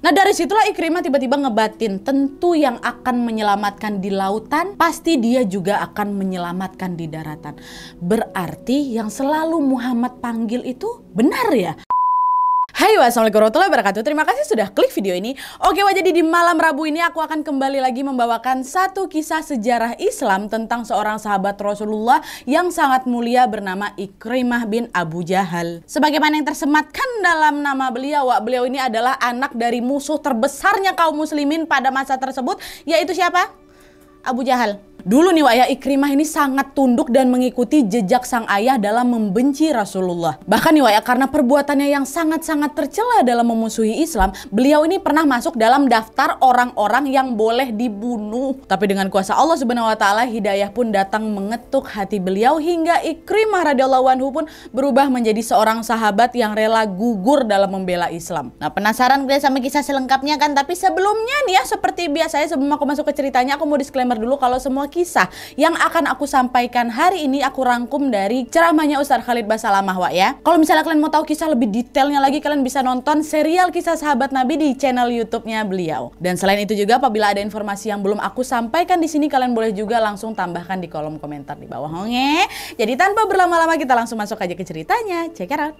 Nah dari situlah Ikrimah tiba-tiba ngebatin, tentu yang akan menyelamatkan di lautan, pasti dia juga akan menyelamatkan di daratan. Berarti yang selalu Muhammad panggil itu benar ya? Hai wassalamualaikum warahmatullahi wabarakatuh Terima kasih sudah klik video ini Oke wah jadi di malam Rabu ini aku akan kembali lagi membawakan satu kisah sejarah Islam Tentang seorang sahabat Rasulullah yang sangat mulia bernama Ikrimah bin Abu Jahal Sebagaimana yang tersematkan dalam nama beliau wah, Beliau ini adalah anak dari musuh terbesarnya kaum muslimin pada masa tersebut Yaitu siapa? Abu Jahal Dulu nih Wak ya, Ikrimah ini sangat tunduk dan mengikuti jejak sang ayah dalam membenci Rasulullah. Bahkan nih Wak ya, karena perbuatannya yang sangat-sangat tercela dalam memusuhi Islam, beliau ini pernah masuk dalam daftar orang-orang yang boleh dibunuh. Tapi dengan kuasa Allah Subhanahu wa taala hidayah pun datang mengetuk hati beliau hingga Ikrimah radhiyallahu anhu pun berubah menjadi seorang sahabat yang rela gugur dalam membela Islam. Nah, penasaran gue sama kisah selengkapnya kan, tapi sebelumnya nih ya seperti biasa ya sebelum aku masuk ke ceritanya aku mau disclaimer dulu kalau semua kisah yang akan aku sampaikan hari ini aku rangkum dari ceramahnya Ustadz Khalid Basalamah Wak ya. Kalau misalnya kalian mau tahu kisah lebih detailnya lagi kalian bisa nonton serial kisah sahabat Nabi di channel YouTube-nya beliau. Dan selain itu juga apabila ada informasi yang belum aku sampaikan di sini kalian boleh juga langsung tambahkan di kolom komentar di bawah. Honge. Jadi tanpa berlama-lama kita langsung masuk aja ke ceritanya. Check it out.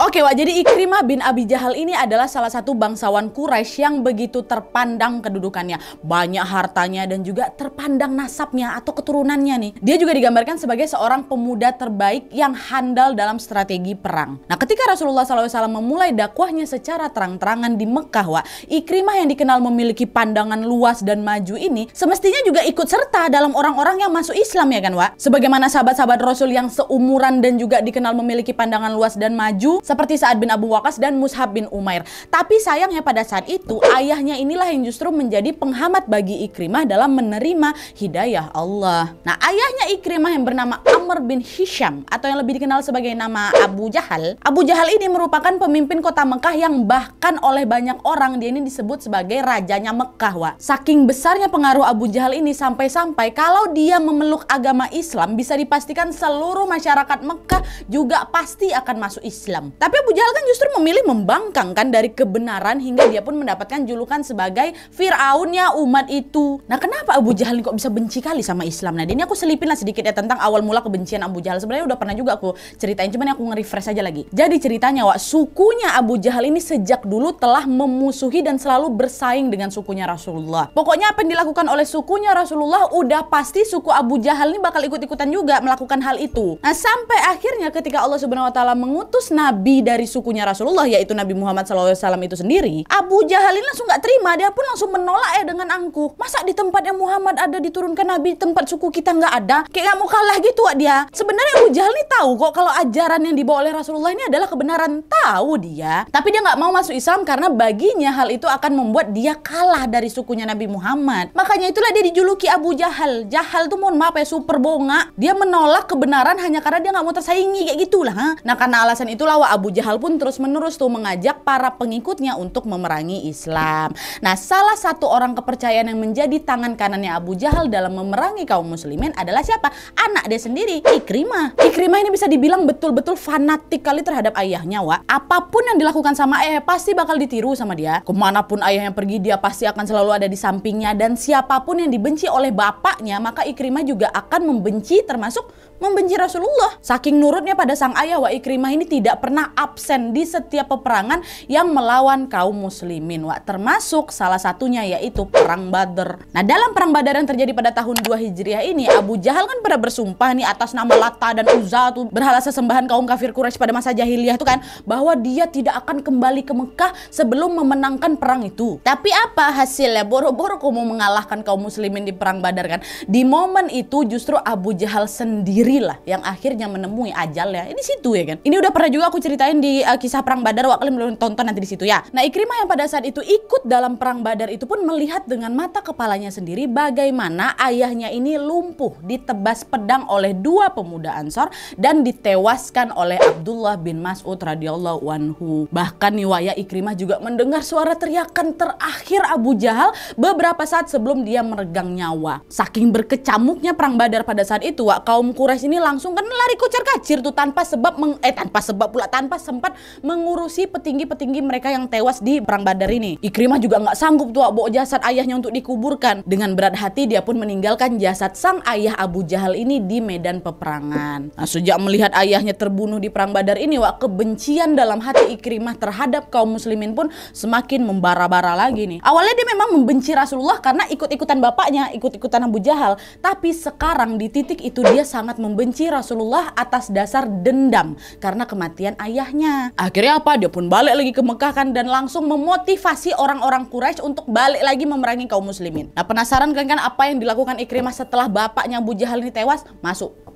Oke Wak, jadi Ikrimah bin Abi Jahal ini adalah salah satu bangsawan Quraisy yang begitu terpandang kedudukannya. Banyak hartanya dan juga terpandang nasabnya atau keturunannya nih. Dia juga digambarkan sebagai seorang pemuda terbaik yang handal dalam strategi perang. Nah ketika Rasulullah SAW memulai dakwahnya secara terang-terangan di Mekah Wak, Ikrimah yang dikenal memiliki pandangan luas dan maju ini semestinya juga ikut serta dalam orang-orang yang masuk Islam ya kan Wak? Sebagaimana sahabat-sahabat Rasul yang seumuran dan juga dikenal memiliki pandangan luas dan maju, seperti Sa'ad bin Abu Waqas dan Mushab bin Umair. Tapi sayangnya pada saat itu ayahnya inilah yang justru menjadi penghambat bagi Ikrimah dalam menerima hidayah Allah. Nah ayahnya Ikrimah yang bernama Amr bin Hisham atau yang lebih dikenal sebagai nama Abu Jahal. Abu Jahal ini merupakan pemimpin kota Mekah yang bahkan oleh banyak orang dia ini disebut sebagai rajanya Mekah wa. Saking besarnya pengaruh Abu Jahal ini sampai-sampai kalau dia memeluk agama Islam bisa dipastikan seluruh masyarakat Mekah juga pasti akan masuk Islam. Tapi Abu Jahal kan justru memilih membangkang kan dari kebenaran hingga dia pun mendapatkan julukan sebagai Fir'aunnya umat itu. Nah kenapa Abu Jahal kok bisa benci kali sama Islam? Nah ini aku selipin lah sedikit ya tentang awal mula kebencian Abu Jahal. Sebenarnya udah pernah juga aku ceritain, cuman aku nge-refresh aja lagi. Jadi ceritanya Wak, sukunya Abu Jahal ini sejak dulu telah memusuhi dan selalu bersaing dengan sukunya Rasulullah. Pokoknya apa yang dilakukan oleh sukunya Rasulullah udah pasti suku Abu Jahal ini bakal ikut-ikutan juga melakukan hal itu. Nah sampai akhirnya ketika Allah Subhanahu Wa Taala mengutus Nabi nabi dari sukunya Rasulullah yaitu Nabi Muhammad SAW itu sendiri, Abu Jahal ini langsung gak terima, dia pun langsung menolak ya dengan angkuh. Masa di tempat yang Muhammad ada diturunkan Nabi, tempat suku kita nggak ada, kayak nggak mau kalah gitu wak dia. Sebenarnya Abu Jahal ini tahu kok kalau ajaran yang dibawa oleh Rasulullah ini adalah kebenaran, tahu dia. Tapi dia nggak mau masuk Islam karena baginya hal itu akan membuat dia kalah dari sukunya Nabi Muhammad. Makanya itulah dia dijuluki Abu Jahal. Jahal tuh mohon maaf ya super bongak. Dia menolak kebenaran hanya karena dia nggak mau tersaingi kayak gitulah. Ha? Nah karena alasan itulah wak Abu Jahal pun terus-menerus tuh mengajak para pengikutnya untuk memerangi Islam. Nah, salah satu orang kepercayaan yang menjadi tangan kanannya Abu Jahal dalam memerangi kaum muslimin adalah siapa? Anak dia sendiri, Ikrimah. Ikrimah ini bisa dibilang betul-betul fanatik kali terhadap ayahnya, Wak. Apapun yang dilakukan sama ayah pasti bakal ditiru sama dia. Kemanapun ayahnya pergi, dia pasti akan selalu ada di sampingnya dan siapapun yang dibenci oleh bapaknya, maka Ikrimah juga akan membenci termasuk membenci Rasulullah. Saking nurutnya pada sang ayah wa Ikrimah ini tidak pernah absen di setiap peperangan yang melawan kaum muslimin wa termasuk salah satunya yaitu perang Badr. Nah, dalam perang Badar yang terjadi pada tahun 2 Hijriah ini Abu Jahal kan pernah bersumpah nih atas nama Lata dan Uzza tuh berhala sesembahan kaum kafir Quraisy pada masa jahiliyah itu kan bahwa dia tidak akan kembali ke Mekah sebelum memenangkan perang itu. Tapi apa hasilnya? Boro-boro kamu mengalahkan kaum muslimin di perang Badar kan. Di momen itu justru Abu Jahal sendiri negeri lah yang akhirnya menemui ajal ya. Ini situ ya kan. Ini udah pernah juga aku ceritain di uh, kisah perang Badar, waktu kalian belum tonton nanti di situ ya. Nah, Ikrimah yang pada saat itu ikut dalam perang Badar itu pun melihat dengan mata kepalanya sendiri bagaimana ayahnya ini lumpuh ditebas pedang oleh dua pemuda Ansor dan ditewaskan oleh Abdullah bin Mas'ud radhiyallahu anhu. Bahkan Niwaya Ikrimah juga mendengar suara teriakan terakhir Abu Jahal beberapa saat sebelum dia meregang nyawa. Saking berkecamuknya perang Badar pada saat itu, wak, kaum Quraisy sini langsung kan lari kucar kacir tuh tanpa sebab meng, eh tanpa sebab pula tanpa sempat mengurusi petinggi-petinggi mereka yang tewas di perang Badar ini. Ikrimah juga nggak sanggup tuh bawa jasad ayahnya untuk dikuburkan. Dengan berat hati dia pun meninggalkan jasad sang ayah Abu Jahal ini di medan peperangan. Nah, sejak melihat ayahnya terbunuh di perang Badar ini, wah kebencian dalam hati Ikrimah terhadap kaum muslimin pun semakin membara-bara lagi nih. Awalnya dia memang membenci Rasulullah karena ikut-ikutan bapaknya, ikut-ikutan Abu Jahal, tapi sekarang di titik itu dia sangat membenci Rasulullah atas dasar dendam karena kematian ayahnya. Akhirnya apa? Dia pun balik lagi ke Mekah kan dan langsung memotivasi orang-orang Quraisy untuk balik lagi memerangi kaum muslimin. Nah penasaran kan kan apa yang dilakukan Ikrimah setelah bapaknya Abu Jahal ini tewas? Masuk.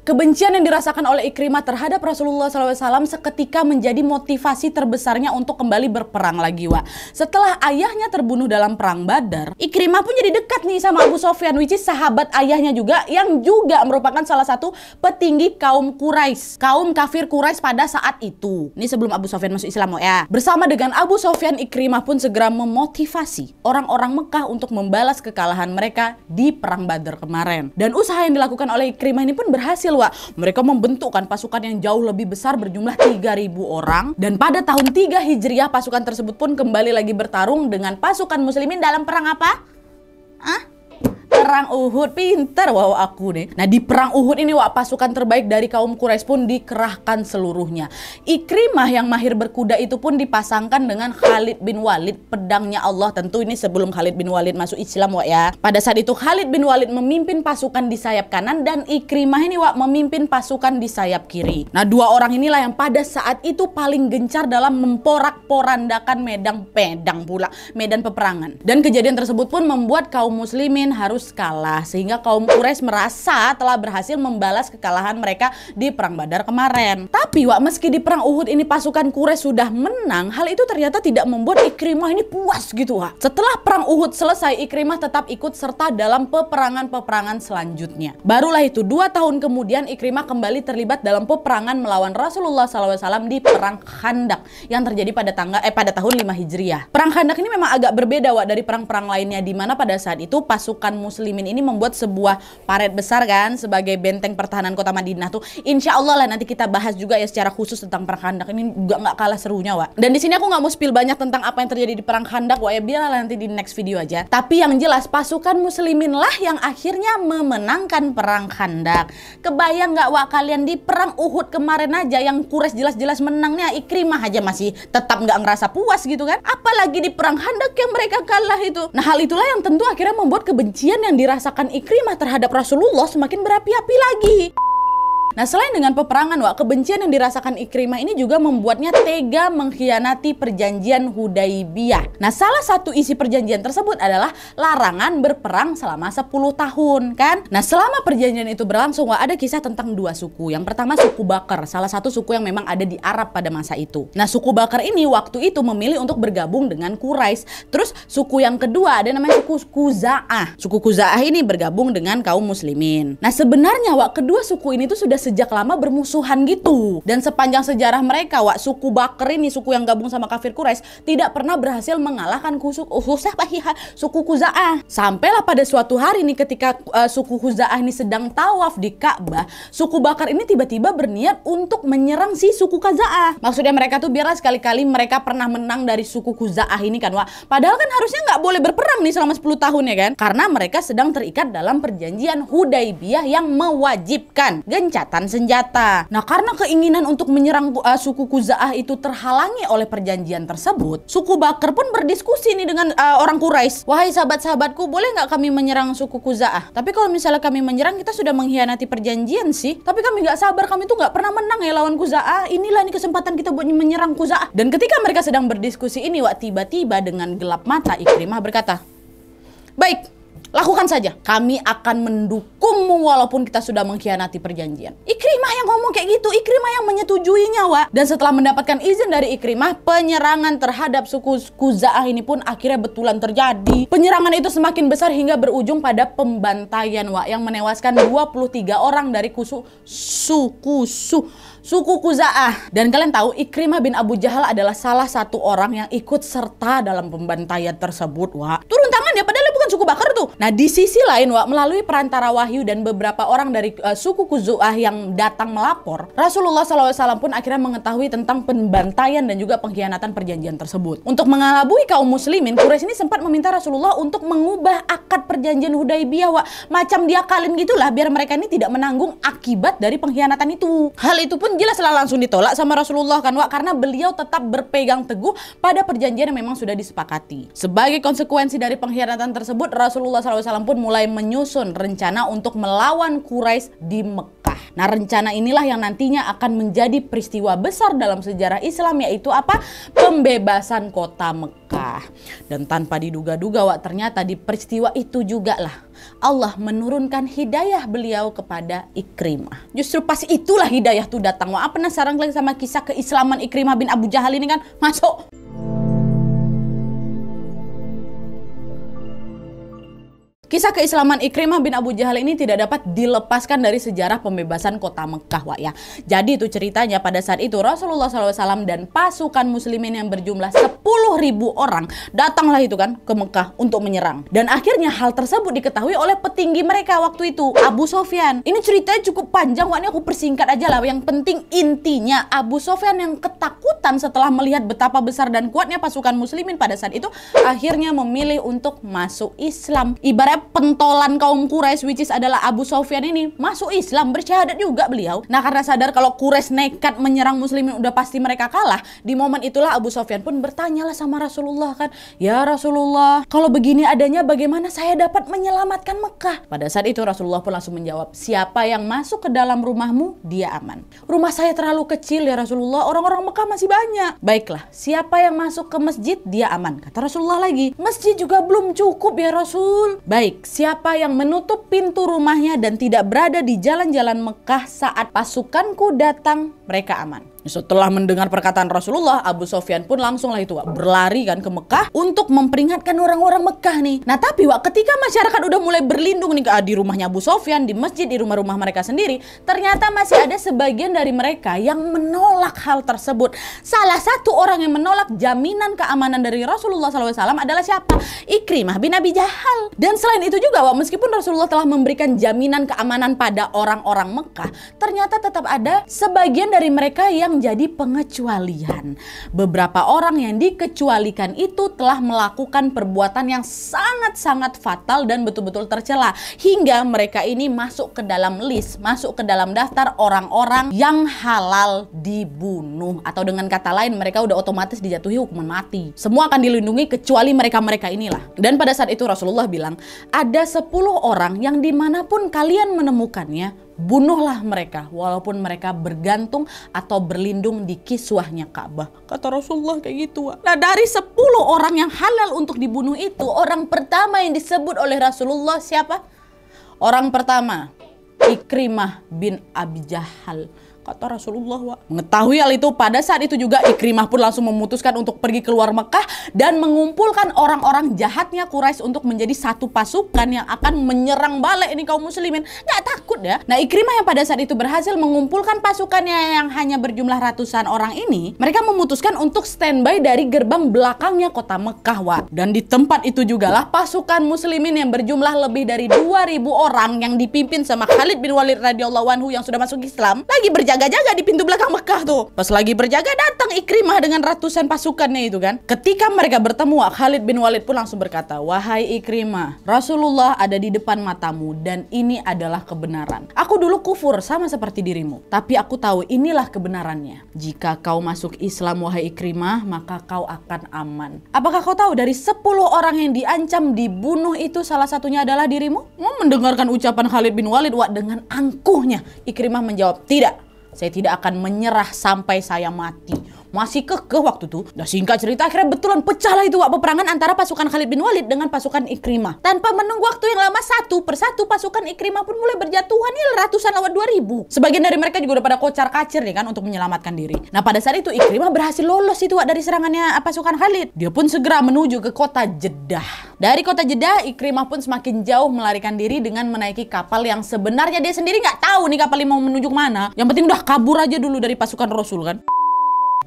Kebencian yang dirasakan oleh Ikrimah terhadap Rasulullah SAW seketika menjadi motivasi terbesarnya untuk kembali berperang lagi, Wak. Setelah ayahnya terbunuh dalam perang Badar, Ikrimah pun jadi dekat nih sama Abu Sofyan, which is sahabat ayahnya juga, yang juga merupakan salah satu petinggi kaum Quraisy, kaum kafir Quraisy pada saat itu. Ini sebelum Abu Sofyan masuk Islam, ya. Bersama dengan Abu Sofyan, Ikrimah pun segera memotivasi orang-orang Mekah untuk membalas kekalahan mereka di perang Badar kemarin. Dan usaha yang dilakukan oleh Ikrimah ini pun berhasil berhasil, Wak. Mereka membentukkan pasukan yang jauh lebih besar berjumlah 3.000 orang. Dan pada tahun 3 Hijriah, pasukan tersebut pun kembali lagi bertarung dengan pasukan muslimin dalam perang apa? Ah? Perang Uhud pinter wow aku nih. Nah di Perang Uhud ini wak pasukan terbaik dari kaum Quraisy pun dikerahkan seluruhnya. Ikrimah yang mahir berkuda itu pun dipasangkan dengan Khalid bin Walid pedangnya Allah tentu ini sebelum Khalid bin Walid masuk Islam wak ya. Pada saat itu Khalid bin Walid memimpin pasukan di sayap kanan dan Ikrimah ini wak memimpin pasukan di sayap kiri. Nah dua orang inilah yang pada saat itu paling gencar dalam memporak-porandakan medan pedang pula medan peperangan. Dan kejadian tersebut pun membuat kaum muslimin harus kalah sehingga kaum Quraisy merasa telah berhasil membalas kekalahan mereka di perang Badar kemarin. Tapi wak meski di perang Uhud ini pasukan Quraisy sudah menang, hal itu ternyata tidak membuat Ikrimah ini puas gitu wak. Setelah perang Uhud selesai, Ikrimah tetap ikut serta dalam peperangan-peperangan selanjutnya. Barulah itu dua tahun kemudian Ikrimah kembali terlibat dalam peperangan melawan Rasulullah SAW di perang Khandak yang terjadi pada tanggal eh pada tahun 5 Hijriah. Perang Khandak ini memang agak berbeda wak dari perang-perang lainnya di mana pada saat itu pasukan muslim muslimin ini membuat sebuah paret besar kan sebagai benteng pertahanan kota Madinah tuh insya Allah lah nanti kita bahas juga ya secara khusus tentang perang Khandak ini juga nggak kalah serunya wa dan di sini aku nggak mau spill banyak tentang apa yang terjadi di perang Khandak wa ya biarlah nanti di next video aja tapi yang jelas pasukan muslimin lah yang akhirnya memenangkan perang Khandak kebayang nggak wa kalian di perang Uhud kemarin aja yang kures jelas-jelas menangnya Ikrimah aja masih tetap nggak ngerasa puas gitu kan apalagi di perang Khandak yang mereka kalah itu nah hal itulah yang tentu akhirnya membuat kebencian yang yang dirasakan Ikrimah terhadap Rasulullah semakin berapi-api lagi. Nah selain dengan peperangan Wak, kebencian yang dirasakan Ikrimah ini juga membuatnya tega mengkhianati perjanjian Hudaibiyah. Nah salah satu isi perjanjian tersebut adalah larangan berperang selama 10 tahun kan. Nah selama perjanjian itu berlangsung Wak, ada kisah tentang dua suku. Yang pertama suku Bakar, salah satu suku yang memang ada di Arab pada masa itu. Nah suku Bakar ini waktu itu memilih untuk bergabung dengan Quraisy. Terus suku yang kedua ada namanya suku Kuzaah. Suku Kuzaah ini bergabung dengan kaum muslimin. Nah sebenarnya Wak, kedua suku ini tuh sudah sejak lama bermusuhan gitu. Dan sepanjang sejarah mereka, Wak, suku Bakar ini, suku yang gabung sama kafir Quraisy tidak pernah berhasil mengalahkan kusuk oh, Husah Pahiha, suku Kuzaah. Sampailah pada suatu hari nih ketika uh, suku Kuzaah ini sedang tawaf di Ka'bah, suku Bakar ini tiba-tiba berniat untuk menyerang si suku Kuzaah. Maksudnya mereka tuh biarlah sekali-kali mereka pernah menang dari suku Kuzaah ini kan, Wak. Padahal kan harusnya nggak boleh berperang nih selama 10 tahun ya kan? Karena mereka sedang terikat dalam perjanjian Hudaybiyah yang mewajibkan gencat gencatan senjata. Nah, karena keinginan untuk menyerang uh, suku Kuzaah itu terhalangi oleh perjanjian tersebut, suku Bakar pun berdiskusi nih dengan uh, orang Quraisy. "Wahai sahabat-sahabatku, boleh nggak kami menyerang suku Kuzaah? Tapi kalau misalnya kami menyerang, kita sudah mengkhianati perjanjian sih. Tapi kami nggak sabar, kami tuh nggak pernah menang ya lawan Kuzaah. Inilah nih kesempatan kita buat menyerang Kuzaah." Dan ketika mereka sedang berdiskusi ini, wah tiba-tiba dengan gelap mata Ikrimah berkata, "Baik, lakukan saja. Kami akan mendukungmu walaupun kita sudah mengkhianati perjanjian. Ikrimah yang ngomong kayak gitu, Ikrimah yang menyetujuinya, Wak. Dan setelah mendapatkan izin dari Ikrimah, penyerangan terhadap suku Kuzaah ini pun akhirnya betulan terjadi. Penyerangan itu semakin besar hingga berujung pada pembantaian, Wak, yang menewaskan 23 orang dari kusu suku su suku Kuza'ah. Dan kalian tahu Ikrimah bin Abu Jahal adalah salah satu orang yang ikut serta dalam pembantaian tersebut, Wak. Turun tangan ya, padahal bukan suku Bakar tuh. Nah, di sisi lain, Wak, melalui perantara wahyu dan beberapa orang dari uh, suku Kuza'ah yang datang melapor, Rasulullah SAW pun akhirnya mengetahui tentang pembantaian dan juga pengkhianatan perjanjian tersebut. Untuk mengalabui kaum muslimin, Quraisy ini sempat meminta Rasulullah untuk mengubah akad perjanjian Hudaibiyah, Wak. Macam dia kalin gitulah biar mereka ini tidak menanggung akibat dari pengkhianatan itu. Hal itu pun pun jelaslah langsung ditolak sama Rasulullah kan Wak karena beliau tetap berpegang teguh pada perjanjian yang memang sudah disepakati. Sebagai konsekuensi dari pengkhianatan tersebut Rasulullah SAW pun mulai menyusun rencana untuk melawan Quraisy di Mekah. Nah, rencana inilah yang nantinya akan menjadi peristiwa besar dalam sejarah Islam yaitu apa? Pembebasan kota Mekah. Dan tanpa diduga-duga Wak ternyata di peristiwa itu juga lah Allah menurunkan hidayah beliau kepada Ikrimah. Justru pas itulah hidayah itu datang. wah penasaran kalian sama kisah keislaman Ikrimah bin Abu Jahal ini kan? Masuk. Kisah keislaman Ikrimah bin Abu Jahal ini tidak dapat dilepaskan dari sejarah pembebasan kota Mekah, Wak ya. Jadi itu ceritanya pada saat itu Rasulullah SAW dan pasukan muslimin yang berjumlah 10.000 orang datanglah itu kan ke Mekah untuk menyerang. Dan akhirnya hal tersebut diketahui oleh petinggi mereka waktu itu, Abu Sofyan. Ini ceritanya cukup panjang, Wak. Ini aku persingkat aja lah. Yang penting intinya Abu Sofyan yang ketakutan setelah melihat betapa besar dan kuatnya pasukan muslimin pada saat itu akhirnya memilih untuk masuk Islam. Ibarat pentolan kaum Quraisy which is adalah Abu Sofyan ini masuk Islam bersyahadat juga beliau. Nah karena sadar kalau Quraisy nekat menyerang muslimin udah pasti mereka kalah, di momen itulah Abu Sofyan pun bertanyalah sama Rasulullah kan, "Ya Rasulullah, kalau begini adanya bagaimana saya dapat menyelamatkan Mekah?" Pada saat itu Rasulullah pun langsung menjawab, "Siapa yang masuk ke dalam rumahmu, dia aman." Rumah saya terlalu kecil ya Rasulullah, orang-orang Mekah masih banyak. Baiklah, siapa yang masuk ke masjid dia aman. Kata Rasulullah lagi, "Masjid juga belum cukup ya Rasul." Baik, Baik, siapa yang menutup pintu rumahnya dan tidak berada di jalan-jalan Mekah saat pasukanku datang, mereka aman. Setelah mendengar perkataan Rasulullah, Abu Sofyan pun langsunglah itu berlari kan ke Mekah untuk memperingatkan orang-orang Mekah nih. Nah tapi Wak, ketika masyarakat udah mulai berlindung nih ah, di rumahnya Abu Sofyan, di masjid, di rumah-rumah mereka sendiri, ternyata masih ada sebagian dari mereka yang menolak hal tersebut. Salah satu orang yang menolak jaminan keamanan dari Rasulullah SAW adalah siapa? Ikrimah bin Abi Jahal. Dan selain itu juga Wak, meskipun Rasulullah telah memberikan jaminan keamanan pada orang-orang Mekah, ternyata tetap ada sebagian dari mereka yang yang jadi pengecualian. Beberapa orang yang dikecualikan itu telah melakukan perbuatan yang sangat-sangat fatal dan betul-betul tercela hingga mereka ini masuk ke dalam list, masuk ke dalam daftar orang-orang yang halal dibunuh atau dengan kata lain mereka udah otomatis dijatuhi hukuman mati. Semua akan dilindungi kecuali mereka-mereka inilah. Dan pada saat itu Rasulullah bilang, ada 10 orang yang dimanapun kalian menemukannya, bunuhlah mereka walaupun mereka bergantung atau berlindung di kiswahnya Ka'bah. Kata Rasulullah kayak gitu. Nah dari 10 orang yang halal untuk dibunuh itu orang pertama yang disebut oleh Rasulullah siapa? Orang pertama Ikrimah bin Abi Jahal kata Rasulullah wa. Mengetahui hal itu pada saat itu juga Ikrimah pun langsung memutuskan untuk pergi keluar Mekah dan mengumpulkan orang-orang jahatnya Quraisy untuk menjadi satu pasukan yang akan menyerang balik ini kaum muslimin. Gak takut ya. Nah Ikrimah yang pada saat itu berhasil mengumpulkan pasukannya yang hanya berjumlah ratusan orang ini, mereka memutuskan untuk standby dari gerbang belakangnya kota Mekah wa. Dan di tempat itu jugalah pasukan muslimin yang berjumlah lebih dari 2000 orang yang dipimpin sama Khalid bin Walid radhiyallahu anhu yang sudah masuk Islam lagi berjaga berjaga-jaga di pintu belakang Mekah tuh. Pas lagi berjaga datang Ikrimah dengan ratusan pasukannya itu kan. Ketika mereka bertemu, Khalid bin Walid pun langsung berkata, "Wahai Ikrimah, Rasulullah ada di depan matamu dan ini adalah kebenaran. Aku dulu kufur sama seperti dirimu, tapi aku tahu inilah kebenarannya. Jika kau masuk Islam wahai Ikrimah, maka kau akan aman." Apakah kau tahu dari 10 orang yang diancam dibunuh itu salah satunya adalah dirimu? Mau hmm, mendengarkan ucapan Khalid bin Walid wah dengan angkuhnya Ikrimah menjawab, "Tidak, saya tidak akan menyerah sampai saya mati masih kekeh waktu itu. Nah singkat cerita akhirnya betulan pecahlah itu wak peperangan antara pasukan Khalid bin Walid dengan pasukan Ikrimah. Tanpa menunggu waktu yang lama satu persatu pasukan Ikrimah pun mulai berjatuhan ya ratusan lawan dua ribu. Sebagian dari mereka juga udah pada kocar kacir nih kan untuk menyelamatkan diri. Nah pada saat itu Ikrimah berhasil lolos itu wak dari serangannya eh, pasukan Khalid. Dia pun segera menuju ke kota Jeddah. Dari kota Jeddah Ikrimah pun semakin jauh melarikan diri dengan menaiki kapal yang sebenarnya dia sendiri nggak tahu nih kapal ini mau menuju mana. Yang penting udah kabur aja dulu dari pasukan Rasul kan.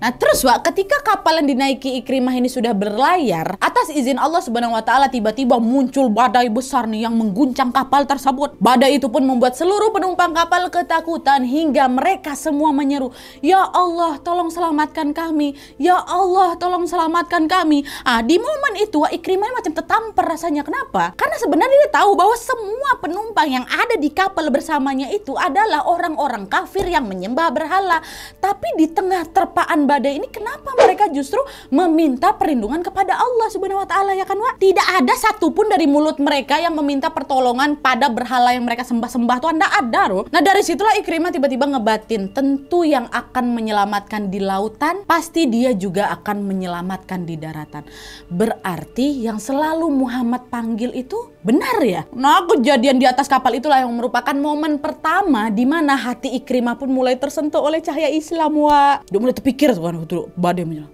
Nah terus Wak, ketika kapal yang dinaiki Ikrimah ini sudah berlayar, atas izin Allah Subhanahu wa taala tiba-tiba muncul badai besar nih yang mengguncang kapal tersebut. Badai itu pun membuat seluruh penumpang kapal ketakutan hingga mereka semua menyeru, "Ya Allah, tolong selamatkan kami. Ya Allah, tolong selamatkan kami." Ah, di momen itu Wak Ikrimah macam tertampar rasanya. Kenapa? Karena sebenarnya dia tahu bahwa semua penumpang yang ada di kapal bersamanya itu adalah orang-orang kafir yang menyembah berhala. Tapi di tengah terpaan badai ini kenapa mereka justru meminta perlindungan kepada Allah Subhanahu wa taala ya kan Wak? Tidak ada satupun dari mulut mereka yang meminta pertolongan pada berhala yang mereka sembah-sembah tuh Anda ada loh. Nah, dari situlah Ikrimah tiba-tiba ngebatin, tentu yang akan menyelamatkan di lautan pasti dia juga akan menyelamatkan di daratan. Berarti yang selalu Muhammad panggil itu Benar ya? Nah, kejadian di atas kapal itulah yang merupakan momen pertama di mana hati Ikrimah pun mulai tersentuh oleh cahaya Islam, wa. Dia mulai terpikir, tuh, badai menjelang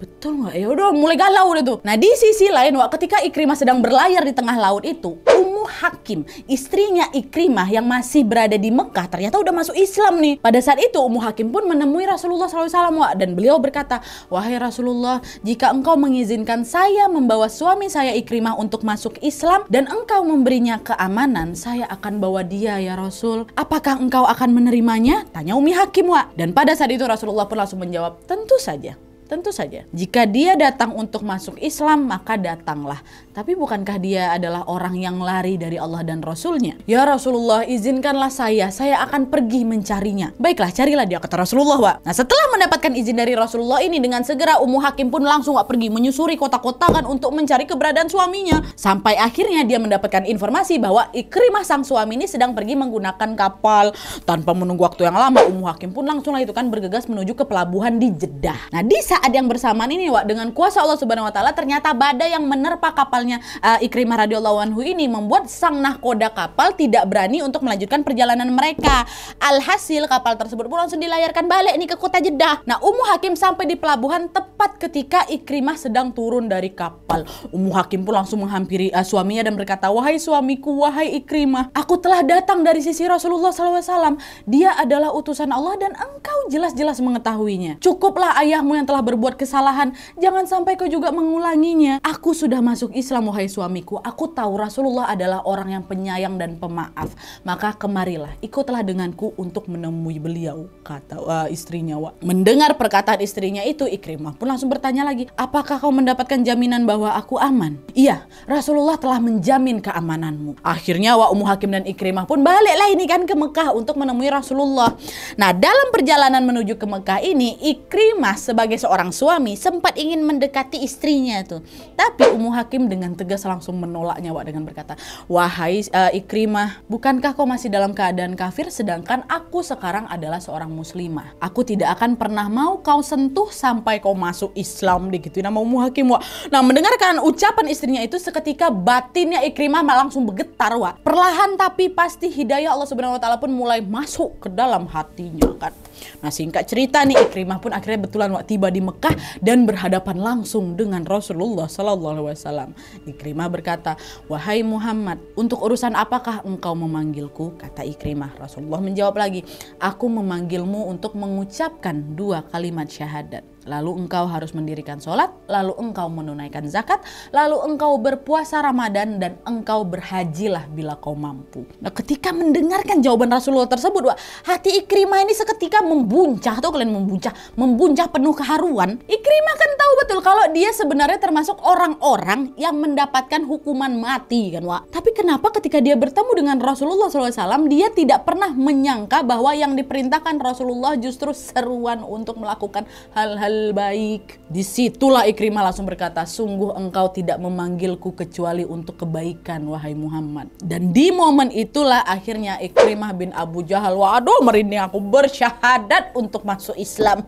Betul nggak? Ya udah mulai galau itu. tuh. Nah di sisi lain, wak, ketika Ikrimah sedang berlayar di tengah laut itu, Ummu Hakim, istrinya Ikrimah yang masih berada di Mekah, ternyata udah masuk Islam nih. Pada saat itu Ummu Hakim pun menemui Rasulullah SAW wak, dan beliau berkata, Wahai Rasulullah, jika engkau mengizinkan saya membawa suami saya Ikrimah untuk masuk Islam dan engkau memberinya keamanan, saya akan bawa dia ya Rasul. Apakah engkau akan menerimanya? Tanya Umi Hakim wak. Dan pada saat itu Rasulullah pun langsung menjawab, tentu saja. Tentu saja, jika dia datang untuk masuk Islam, maka datanglah. Tapi bukankah dia adalah orang yang lari dari Allah dan Rasulnya? Ya Rasulullah, izinkanlah saya, saya akan pergi mencarinya. Baiklah, carilah dia, kata Rasulullah, Wak. Nah, setelah mendapatkan izin dari Rasulullah ini, dengan segera Ummu Hakim pun langsung Wak pergi menyusuri kota-kota kan untuk mencari keberadaan suaminya. Sampai akhirnya dia mendapatkan informasi bahwa Ikrimah sang suami ini sedang pergi menggunakan kapal. Tanpa menunggu waktu yang lama, Ummu Hakim pun langsung lah itu kan bergegas menuju ke pelabuhan di Jeddah. Nah, di saat ada yang bersamaan ini Wak dengan kuasa Allah Subhanahu wa taala ternyata badai yang menerpa kapalnya uh, Ikrimah radhiyallahu anhu ini membuat sang nahkoda kapal tidak berani untuk melanjutkan perjalanan mereka. Alhasil kapal tersebut pun langsung dilayarkan balik nih ke kota Jeddah. Nah, Ummu Hakim sampai di pelabuhan tepat ketika Ikrimah sedang turun dari kapal. Ummu Hakim pun langsung menghampiri uh, suaminya dan berkata, "Wahai suamiku, wahai Ikrimah, aku telah datang dari sisi Rasulullah SAW. Dia adalah utusan Allah dan engkau jelas-jelas mengetahuinya. Cukuplah ayahmu yang telah berbuat kesalahan, jangan sampai kau juga mengulanginya. Aku sudah masuk Islam, wahai suamiku. Aku tahu Rasulullah adalah orang yang penyayang dan pemaaf. Maka kemarilah, ikutlah denganku untuk menemui beliau, kata uh, istrinya. wa Mendengar perkataan istrinya itu, Ikrimah pun langsung bertanya lagi, apakah kau mendapatkan jaminan bahwa aku aman? Iya, Rasulullah telah menjamin keamananmu. Akhirnya wa Ummu Hakim dan Ikrimah pun baliklah ini kan ke Mekah untuk menemui Rasulullah. Nah, dalam perjalanan menuju ke Mekah ini, Ikrimah sebagai seorang seorang suami sempat ingin mendekati istrinya tuh. Tapi Ummu Hakim dengan tegas langsung menolaknya Wak dengan berkata, "Wahai uh, Ikrimah, bukankah kau masih dalam keadaan kafir sedangkan aku sekarang adalah seorang muslimah? Aku tidak akan pernah mau kau sentuh sampai kau masuk Islam." Begitu nama Ummu Hakim Wak. Nah, mendengarkan ucapan istrinya itu seketika batinnya Ikrimah langsung bergetar Wak. Perlahan tapi pasti hidayah Allah Subhanahu wa taala pun mulai masuk ke dalam hatinya kan. Nah singkat cerita nih Ikrimah pun akhirnya betulan waktu tiba di Mekah dan berhadapan langsung dengan Rasulullah Sallallahu Alaihi Wasallam. Ikrimah berkata, wahai Muhammad, untuk urusan apakah engkau memanggilku? Kata Ikrimah. Rasulullah menjawab lagi, aku memanggilmu untuk mengucapkan dua kalimat syahadat. Lalu engkau harus mendirikan sholat, lalu engkau menunaikan zakat, lalu engkau berpuasa Ramadan dan engkau berhajilah bila kau mampu. Nah ketika mendengarkan jawaban Rasulullah tersebut, wah, hati Ikrimah ini seketika mem membuncah tuh kalian membuncah, membuncah penuh keharuan. Ikrimah kan tahu betul kalau dia sebenarnya termasuk orang-orang yang mendapatkan hukuman mati kan Wak. Tapi kenapa ketika dia bertemu dengan Rasulullah SAW dia tidak pernah menyangka bahwa yang diperintahkan Rasulullah justru seruan untuk melakukan hal-hal baik. Disitulah Ikrimah langsung berkata, sungguh engkau tidak memanggilku kecuali untuk kebaikan wahai Muhammad. Dan di momen itulah akhirnya Ikrimah bin Abu Jahal, waduh merinding aku bersyahadat berat untuk masuk Islam.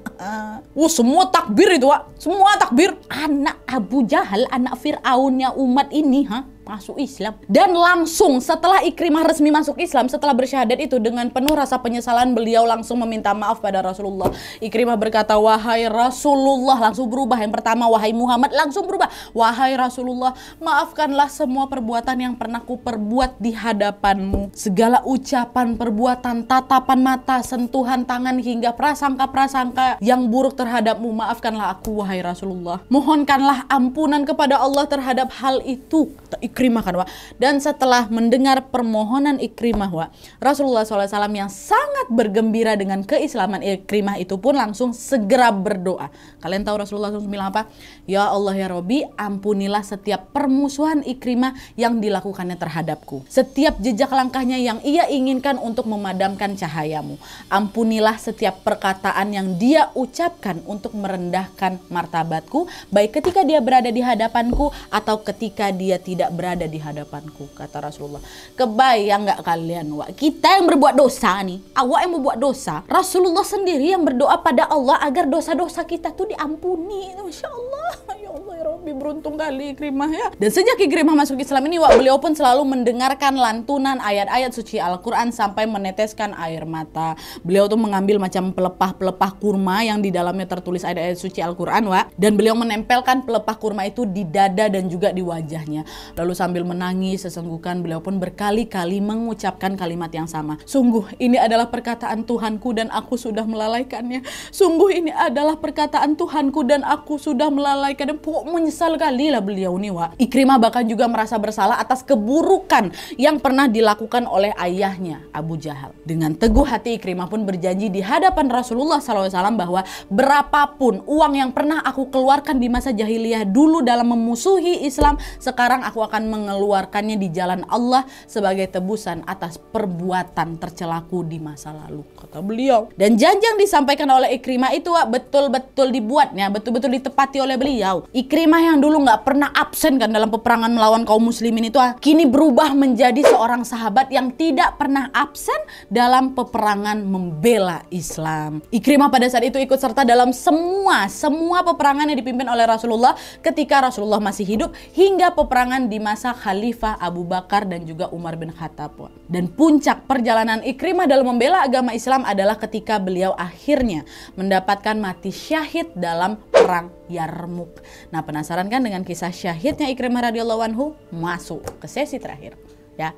Wah, semua takbir itu, Wak. Semua takbir. Anak Abu Jahal, anak Fir'aunnya umat ini, ha? masuk Islam dan langsung setelah Ikrimah resmi masuk Islam setelah bersyahadat itu dengan penuh rasa penyesalan beliau langsung meminta maaf pada Rasulullah Ikrimah berkata wahai Rasulullah langsung berubah yang pertama wahai Muhammad langsung berubah wahai Rasulullah maafkanlah semua perbuatan yang pernah ku perbuat di hadapanmu segala ucapan perbuatan tatapan mata sentuhan tangan hingga prasangka-prasangka yang buruk terhadapmu maafkanlah aku wahai Rasulullah mohonkanlah ampunan kepada Allah terhadap hal itu Ikrimah kan wa. Dan setelah mendengar permohonan Ikrimah wa, Rasulullah SAW yang sangat bergembira dengan keislaman Ikrimah itu pun langsung segera berdoa. Kalian tahu Rasulullah SAW bilang apa? Ya Allah ya Robi, ampunilah setiap permusuhan Ikrimah yang dilakukannya terhadapku. Setiap jejak langkahnya yang ia inginkan untuk memadamkan cahayamu. Ampunilah setiap perkataan yang dia ucapkan untuk merendahkan martabatku, baik ketika dia berada di hadapanku atau ketika dia tidak berada di hadapanku, kata Rasulullah. Kebayang gak kalian, Wak? Kita yang berbuat dosa nih, awak yang berbuat dosa, Rasulullah sendiri yang berdoa pada Allah agar dosa-dosa kita tuh diampuni. Masya Allah. ya Allah ya Rabbi beruntung kali Ikrimah ya dan sejak Ikrimah masuk Islam ini wak beliau pun selalu mendengarkan lantunan ayat-ayat suci Al-Quran sampai meneteskan air mata beliau tuh mengambil macam pelepah-pelepah kurma yang di dalamnya tertulis ayat-ayat suci Al-Quran wak dan beliau menempelkan pelepah kurma itu di dada dan juga di wajahnya lalu sambil menangis sesenggukan beliau pun berkali-kali mengucapkan kalimat yang sama sungguh ini adalah perkataan Tuhanku dan aku sudah melalaikannya sungguh ini adalah perkataan Tuhanku dan aku sudah melalaikannya walai kadang pokok menyesal kali lah beliau nih wa Ikrimah bahkan juga merasa bersalah atas keburukan yang pernah dilakukan oleh ayahnya Abu Jahal dengan teguh hati Ikrimah pun berjanji di hadapan Rasulullah SAW bahwa berapapun uang yang pernah aku keluarkan di masa jahiliyah dulu dalam memusuhi Islam sekarang aku akan mengeluarkannya di jalan Allah sebagai tebusan atas perbuatan tercelaku di masa lalu kata beliau dan janji yang disampaikan oleh Ikrimah itu betul-betul dibuatnya betul-betul ditepati oleh beliau beliau. Ikrimah yang dulu nggak pernah absen kan dalam peperangan melawan kaum muslimin itu ah, kini berubah menjadi seorang sahabat yang tidak pernah absen dalam peperangan membela Islam. Ikrimah pada saat itu ikut serta dalam semua semua peperangan yang dipimpin oleh Rasulullah ketika Rasulullah masih hidup hingga peperangan di masa Khalifah Abu Bakar dan juga Umar bin Khattab. Dan puncak perjalanan Ikrimah dalam membela agama Islam adalah ketika beliau akhirnya mendapatkan mati syahid dalam perang Yarmuk. Nah, penasaran kan dengan kisah syahidnya Ikrimah radhiyallahu anhu? Masuk ke sesi terakhir ya.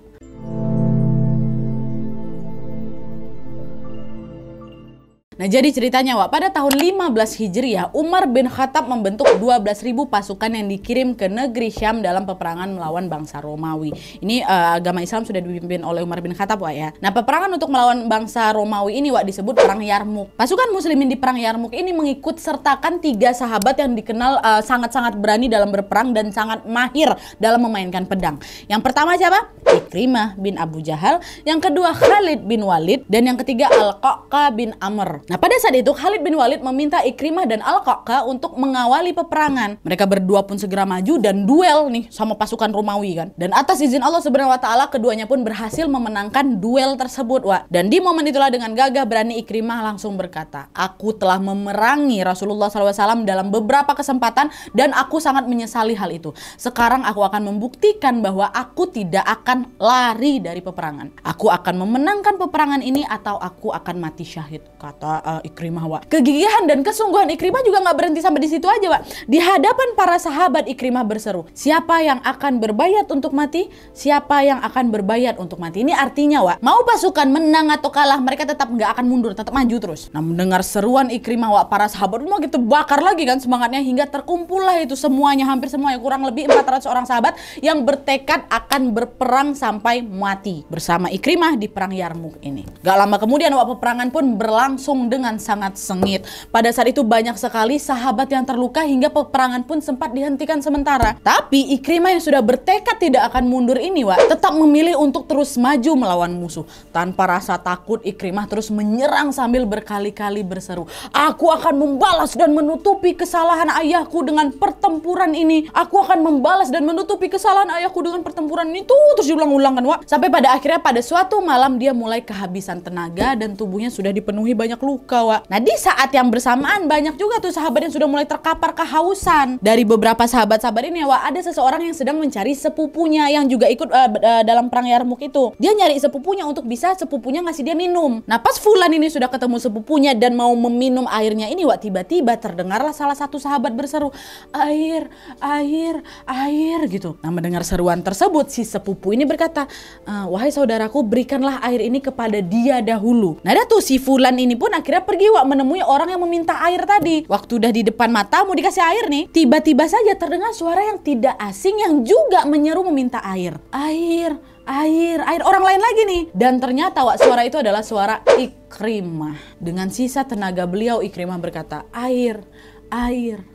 Nah jadi ceritanya Wak, pada tahun 15 Hijriah, Umar bin Khattab membentuk 12.000 pasukan yang dikirim ke negeri Syam dalam peperangan melawan bangsa Romawi. Ini uh, agama Islam sudah dipimpin oleh Umar bin Khattab Wak ya. Nah peperangan untuk melawan bangsa Romawi ini Wak disebut Perang Yarmuk. Pasukan muslimin di Perang Yarmuk ini mengikut sertakan tiga sahabat yang dikenal eh, sangat-sangat uh, berani dalam berperang dan sangat mahir dalam memainkan pedang. Yang pertama siapa? Ikrimah bin Abu Jahal. Yang kedua Khalid bin Walid. Dan yang ketiga Al-Qaqa bin Amr. Nah pada saat itu Khalid bin Walid meminta Ikrimah dan Al-Qaqa untuk mengawali peperangan. Mereka berdua pun segera maju dan duel nih sama pasukan Romawi kan. Dan atas izin Allah Subhanahu wa taala keduanya pun berhasil memenangkan duel tersebut, Wak. Dan di momen itulah dengan gagah berani Ikrimah langsung berkata, "Aku telah memerangi Rasulullah SAW dalam beberapa kesempatan dan aku sangat menyesali hal itu. Sekarang aku akan membuktikan bahwa aku tidak akan lari dari peperangan. Aku akan memenangkan peperangan ini atau aku akan mati syahid." kata uh, Ikrimah wa. Kegigihan dan kesungguhan Ikrimah juga nggak berhenti sampai di situ aja wa. Di hadapan para sahabat Ikrimah berseru, siapa yang akan berbayat untuk mati? Siapa yang akan berbayat untuk mati? Ini artinya Wak, mau pasukan menang atau kalah mereka tetap nggak akan mundur, tetap maju terus. Nah mendengar seruan Ikrimah Wak, para sahabat mau gitu bakar lagi kan semangatnya hingga terkumpullah itu semuanya hampir semuanya kurang lebih 400 orang sahabat yang bertekad akan berperang sampai mati bersama Ikrimah di perang Yarmuk ini. Gak lama kemudian wa peperangan pun berlangsung berlangsung dengan sangat sengit. Pada saat itu banyak sekali sahabat yang terluka hingga peperangan pun sempat dihentikan sementara. Tapi Ikrimah yang sudah bertekad tidak akan mundur ini, Wak, tetap memilih untuk terus maju melawan musuh. Tanpa rasa takut, Ikrimah terus menyerang sambil berkali-kali berseru, "Aku akan membalas dan menutupi kesalahan ayahku dengan pertempuran ini. Aku akan membalas dan menutupi kesalahan ayahku dengan pertempuran ini." Tuh terus diulang-ulang kan, Wak. Sampai pada akhirnya pada suatu malam dia mulai kehabisan tenaga dan tubuhnya sudah dipenuhi banyak luka terluka, wa. Nah, di saat yang bersamaan banyak juga tuh sahabat yang sudah mulai terkapar kehausan. Dari beberapa sahabat-sahabat ini, ya, wah ada seseorang yang sedang mencari sepupunya yang juga ikut uh, uh, dalam perang Yarmuk itu. Dia nyari sepupunya untuk bisa sepupunya ngasih dia minum. Nah, pas Fulan ini sudah ketemu sepupunya dan mau meminum airnya ini, wah tiba-tiba terdengarlah salah satu sahabat berseru, "Air, air, air." gitu. Nah, mendengar seruan tersebut, si sepupu ini berkata, eh, "Wahai saudaraku, berikanlah air ini kepada dia dahulu." Nah, ada tuh si Fulan ini pun akhirnya pergi Wak menemui orang yang meminta air tadi. Waktu udah di depan matamu dikasih air nih, tiba-tiba saja terdengar suara yang tidak asing yang juga menyeru meminta air. Air, air, air orang lain lagi nih. Dan ternyata Wak suara itu adalah suara Ikrimah. Dengan sisa tenaga beliau Ikrimah berkata, "Air, air."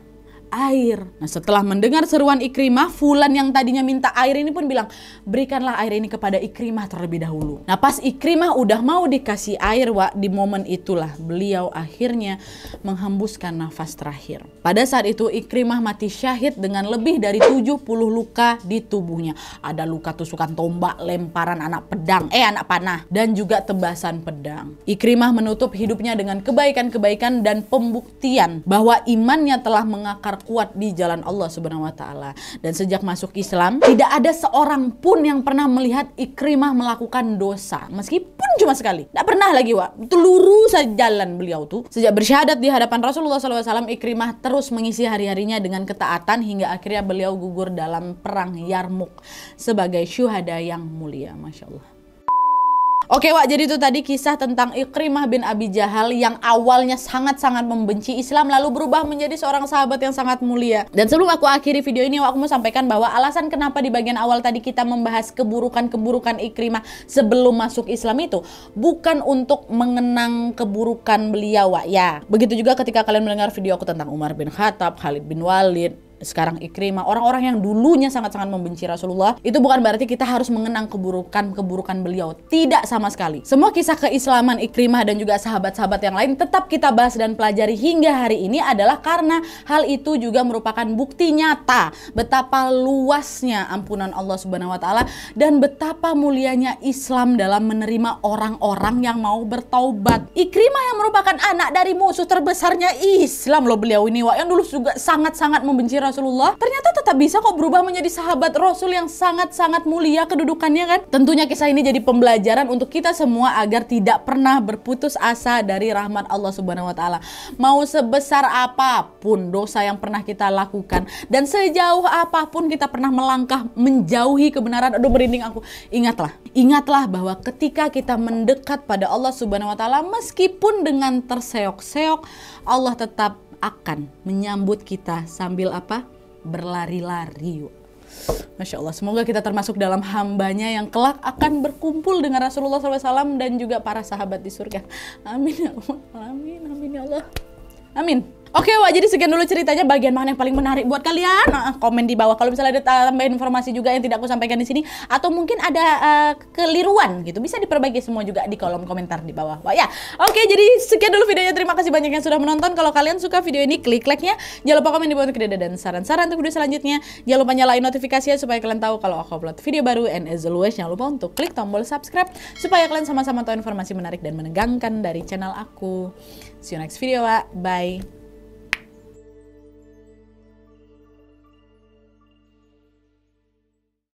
air. Nah setelah mendengar seruan Ikrimah, Fulan yang tadinya minta air ini pun bilang, berikanlah air ini kepada Ikrimah terlebih dahulu. Nah pas Ikrimah udah mau dikasih air, Wak, di momen itulah beliau akhirnya menghembuskan nafas terakhir. Pada saat itu Ikrimah mati syahid dengan lebih dari 70 luka di tubuhnya. Ada luka tusukan tombak, lemparan anak pedang, eh anak panah, dan juga tebasan pedang. Ikrimah menutup hidupnya dengan kebaikan-kebaikan dan pembuktian bahwa imannya telah mengakar kuat di jalan Allah Subhanahu wa taala. Dan sejak masuk Islam, tidak ada seorang pun yang pernah melihat Ikrimah melakukan dosa, meskipun cuma sekali. Tidak pernah lagi, Wak. Teluru jalan beliau tuh. Sejak bersyahadat di hadapan Rasulullah SAW, Ikrimah terus mengisi hari-harinya dengan ketaatan hingga akhirnya beliau gugur dalam perang Yarmuk sebagai syuhada yang mulia. Masya Allah. Oke Wak, jadi itu tadi kisah tentang Ikrimah bin Abi Jahal yang awalnya sangat-sangat membenci Islam lalu berubah menjadi seorang sahabat yang sangat mulia. Dan sebelum aku akhiri video ini, Wak, aku mau sampaikan bahwa alasan kenapa di bagian awal tadi kita membahas keburukan-keburukan Ikrimah sebelum masuk Islam itu bukan untuk mengenang keburukan beliau, Wak. Ya, begitu juga ketika kalian mendengar video aku tentang Umar bin Khattab, Khalid bin Walid, sekarang Ikrimah, orang-orang yang dulunya sangat-sangat membenci Rasulullah, itu bukan berarti kita harus mengenang keburukan-keburukan beliau. Tidak sama sekali. Semua kisah keislaman Ikrimah dan juga sahabat-sahabat yang lain tetap kita bahas dan pelajari hingga hari ini adalah karena hal itu juga merupakan bukti nyata betapa luasnya ampunan Allah Subhanahu wa taala dan betapa mulianya Islam dalam menerima orang-orang yang mau bertaubat. Ikrimah yang merupakan anak dari musuh terbesarnya Islam loh beliau ini, wah yang dulu juga sangat-sangat membenci Rasulullah Rasulullah ternyata tetap bisa kok berubah menjadi sahabat Rasul yang sangat-sangat mulia kedudukannya kan. Tentunya kisah ini jadi pembelajaran untuk kita semua agar tidak pernah berputus asa dari rahmat Allah Subhanahu wa taala. Mau sebesar apapun dosa yang pernah kita lakukan dan sejauh apapun kita pernah melangkah menjauhi kebenaran, aduh merinding aku. Ingatlah, ingatlah bahwa ketika kita mendekat pada Allah Subhanahu wa taala meskipun dengan terseok-seok Allah tetap akan menyambut kita sambil apa? Berlari-lari yuk. Masya Allah, semoga kita termasuk dalam hambanya yang kelak akan berkumpul dengan Rasulullah SAW dan juga para sahabat di surga. Amin ya Allah, amin, amin ya Allah. Amin. Oke wah jadi sekian dulu ceritanya bagian mana yang paling menarik buat kalian? Nah, komen di bawah kalau misalnya ada tambahan informasi juga yang tidak aku sampaikan di sini atau mungkin ada uh, eh, keliruan gitu bisa diperbaiki semua juga di kolom komentar di bawah. Wah ya. Oke, jadi sekian dulu videonya. Terima kasih banyak yang sudah menonton. Kalau kalian suka video ini, klik like-nya. Jangan lupa komen di bawah untuk ide dan saran-saran untuk video selanjutnya. Jangan lupa nyalain notifikasinya supaya kalian tahu kalau aku upload video baru and as always jangan lupa untuk klik tombol subscribe supaya kalian sama-sama tahu informasi menarik dan menegangkan dari channel aku. See you next video, wa, Bye.